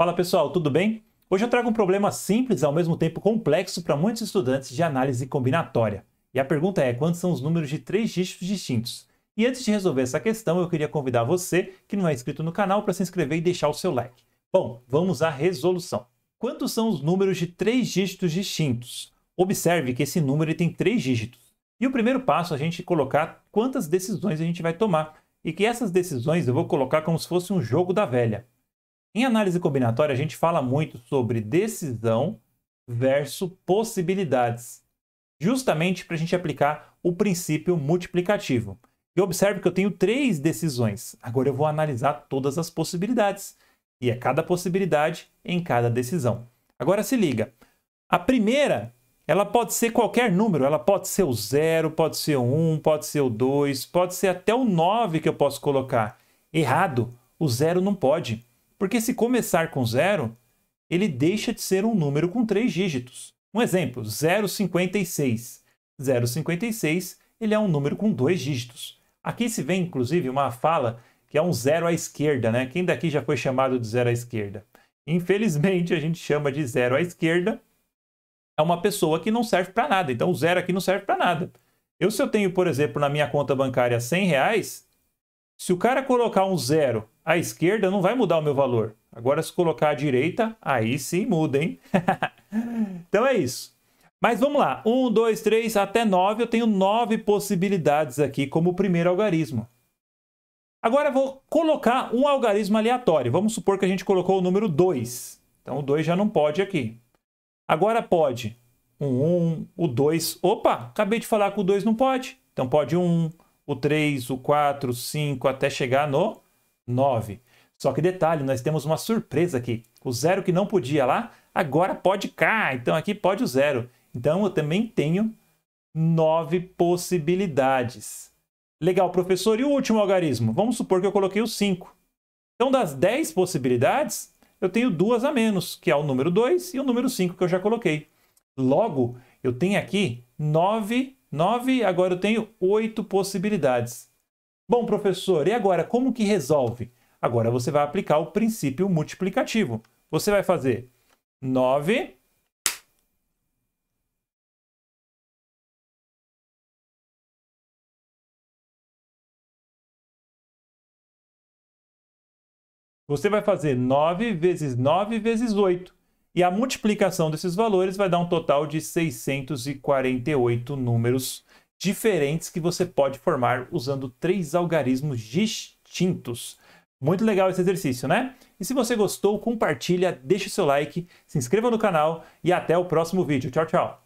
Fala pessoal, tudo bem? Hoje eu trago um problema simples, ao mesmo tempo complexo para muitos estudantes de análise combinatória. E a pergunta é: quantos são os números de três dígitos distintos? E antes de resolver essa questão, eu queria convidar você que não é inscrito no canal para se inscrever e deixar o seu like. Bom, vamos à resolução. Quantos são os números de três dígitos distintos? Observe que esse número tem três dígitos. E o primeiro passo é a gente colocar quantas decisões a gente vai tomar. E que essas decisões eu vou colocar como se fosse um jogo da velha. Em análise combinatória, a gente fala muito sobre decisão versus possibilidades, justamente para a gente aplicar o princípio multiplicativo. E observe que eu tenho três decisões. Agora eu vou analisar todas as possibilidades. E é cada possibilidade em cada decisão. Agora se liga. A primeira, ela pode ser qualquer número. Ela pode ser o zero, pode ser o um, pode ser o dois, pode ser até o nove que eu posso colocar. Errado, o zero não pode. Porque se começar com zero, ele deixa de ser um número com três dígitos. Um exemplo, 056. 056, ele é um número com dois dígitos. Aqui se vê, inclusive, uma fala que é um zero à esquerda, né? Quem daqui já foi chamado de zero à esquerda? Infelizmente, a gente chama de zero à esquerda é uma pessoa que não serve para nada. Então, o zero aqui não serve para nada. Eu, se eu tenho, por exemplo, na minha conta bancária 100 reais, se o cara colocar um zero à esquerda, não vai mudar o meu valor. Agora, se colocar à direita, aí sim muda, hein? então é isso. Mas vamos lá. 1, 2, 3, até 9. Eu tenho 9 possibilidades aqui como primeiro algarismo. Agora eu vou colocar um algarismo aleatório. Vamos supor que a gente colocou o número 2. Então o 2 já não pode aqui. Agora pode um 1, o 2. Opa, acabei de falar que o 2 não pode. Então pode um 1 o 3, o 4, o 5, até chegar no 9. Só que detalhe, nós temos uma surpresa aqui. O zero que não podia lá, agora pode cá. Então aqui pode o zero. Então eu também tenho 9 possibilidades. Legal, professor. E o último algarismo? Vamos supor que eu coloquei o 5. Então das 10 possibilidades, eu tenho duas a menos, que é o número 2 e o número 5 que eu já coloquei. Logo, eu tenho aqui nove 9, agora eu tenho 8 possibilidades. Bom, professor, e agora como que resolve? Agora você vai aplicar o princípio multiplicativo. Você vai fazer 9 Você vai fazer 9 vezes 9 vezes 8. E a multiplicação desses valores vai dar um total de 648 números diferentes que você pode formar usando três algarismos distintos. Muito legal esse exercício, né? E se você gostou, compartilha, deixa o seu like, se inscreva no canal e até o próximo vídeo. Tchau, tchau!